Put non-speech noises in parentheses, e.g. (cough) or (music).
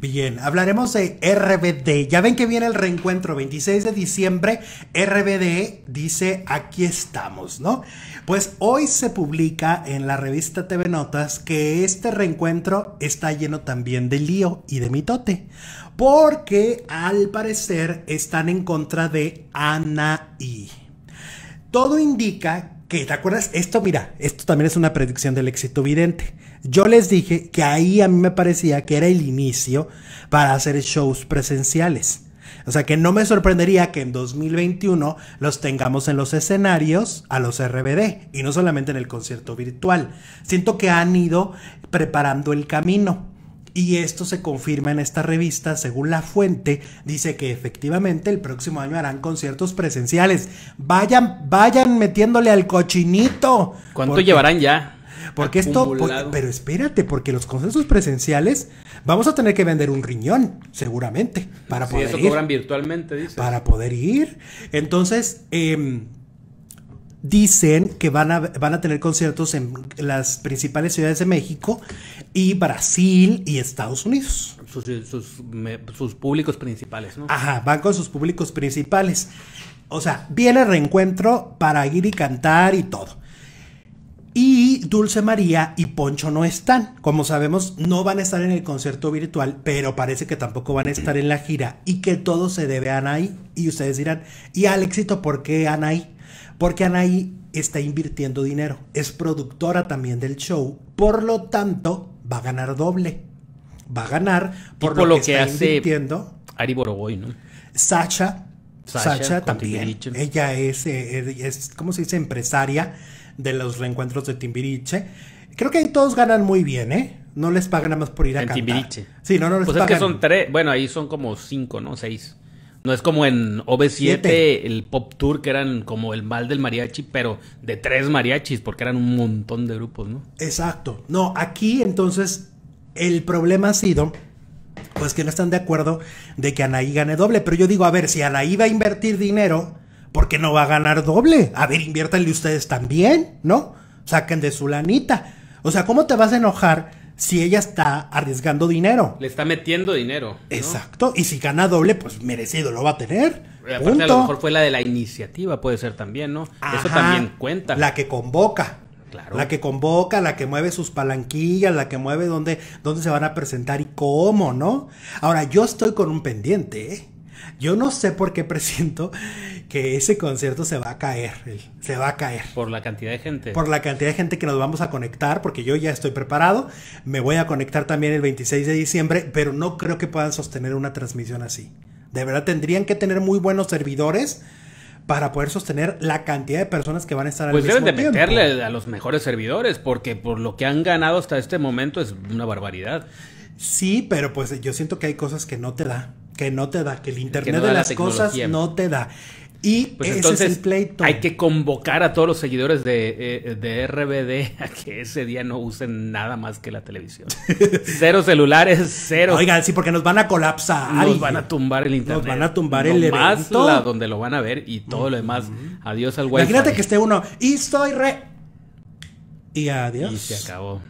Bien, hablaremos de RBD. Ya ven que viene el reencuentro 26 de diciembre. RBD dice, aquí estamos, ¿no? Pues hoy se publica en la revista TV Notas que este reencuentro está lleno también de lío y de mitote. Porque al parecer están en contra de y. Todo indica te acuerdas, esto mira, esto también es una predicción del éxito vidente. Yo les dije que ahí a mí me parecía que era el inicio para hacer shows presenciales. O sea que no me sorprendería que en 2021 los tengamos en los escenarios a los RBD y no solamente en el concierto virtual. Siento que han ido preparando el camino y esto se confirma en esta revista. Según la fuente, dice que efectivamente el próximo año harán conciertos presenciales. Vayan, vayan metiéndole al cochinito. ¿Cuánto llevarán ya? Porque esto, pero espérate, porque los conciertos presenciales vamos a tener que vender un riñón, seguramente, para poder eso ir. cobran virtualmente, dice. Para poder ir. Entonces, eh, dicen que van a, van a tener conciertos en las principales ciudades de México y Brasil y Estados Unidos. Sus, públicos principales, ¿no? Ajá, van con sus públicos principales. O sea, viene reencuentro para ir y cantar y todo. Y Dulce María y Poncho no están. Como sabemos, no van a estar en el concierto virtual, pero parece que tampoco van a estar en la gira y que todo se debe a Anaí. Y ustedes dirán, ¿y al éxito por qué Anaí? Porque Anaí está invirtiendo dinero, es productora también del show, por lo tanto va a ganar doble. Va a ganar por, lo, que, está hace invirtiendo. Ari Boroboy, ¿no? Sacha, Sasha, también. Ella es, eh, eh, es, ¿cómo se dice? Empresaria de los reencuentros de Timbiriche. Creo que ahí todos ganan muy bien, ¿eh? No les pagan nada más por ir a cantar. Timbiriche. Sí, no, no les pues pagan. es que son tres, bueno, ahí son como cinco, ¿no? Seis. No es como en ob 7 el Pop Tour, que eran como el mal del mariachi, pero de tres mariachis, porque eran un montón de grupos, ¿no? Exacto. No, aquí entonces el problema ha sido pues que no están de acuerdo de que Anaí gane doble. Pero yo digo, a ver, si Anaí va a invertir dinero, ¿por qué no va a ganar doble? A ver, inviértanle ustedes también, ¿no? Saquen de su lanita. O sea, ¿cómo te vas a enojar si ella está arriesgando dinero. Le está metiendo dinero. Exacto. Y si gana doble, pues merecido lo va a tener. a lo mejor fue la de la iniciativa, puede ser también, ¿no? Eso también cuenta. La que convoca. Claro. La que convoca, la que mueve sus palanquillas, la que mueve dónde, dónde se van a presentar y cómo, ¿no? Ahora, yo estoy con un pendiente, ¿eh? Yo no sé por qué (laughs) presiento que ese concierto se va a caer, se va a caer. Por la cantidad de gente. Por la cantidad de gente que nos vamos a conectar, porque yo ya estoy preparado, me voy a conectar también el 26 de diciembre, pero no creo que puedan sostener una transmisión así. De verdad tendrían que tener muy buenos servidores para poder sostener la cantidad de personas que van a estar al mismo tiempo. Pues deben de meterle a los mejores servidores, porque por lo que han ganado hasta este momento es una barbaridad. Sí, pero pues yo siento que hay cosas que no te da, que no te da, que el Internet de las cosas no te da. Y pues ese es el pleito. Hay que convocar a todos los seguidores de, eh, de, RBD a que ese día no usen nada más que la televisión. (laughs) cero celulares, cero. Oigan, sí, porque nos van a colapsar. Nos van a tumbar el internet. Nos van a tumbar el evento. La donde lo van a ver y todo lo demás. Adiós al wifi. Imagínate que esté uno y soy re. Y adiós. Y se acabó.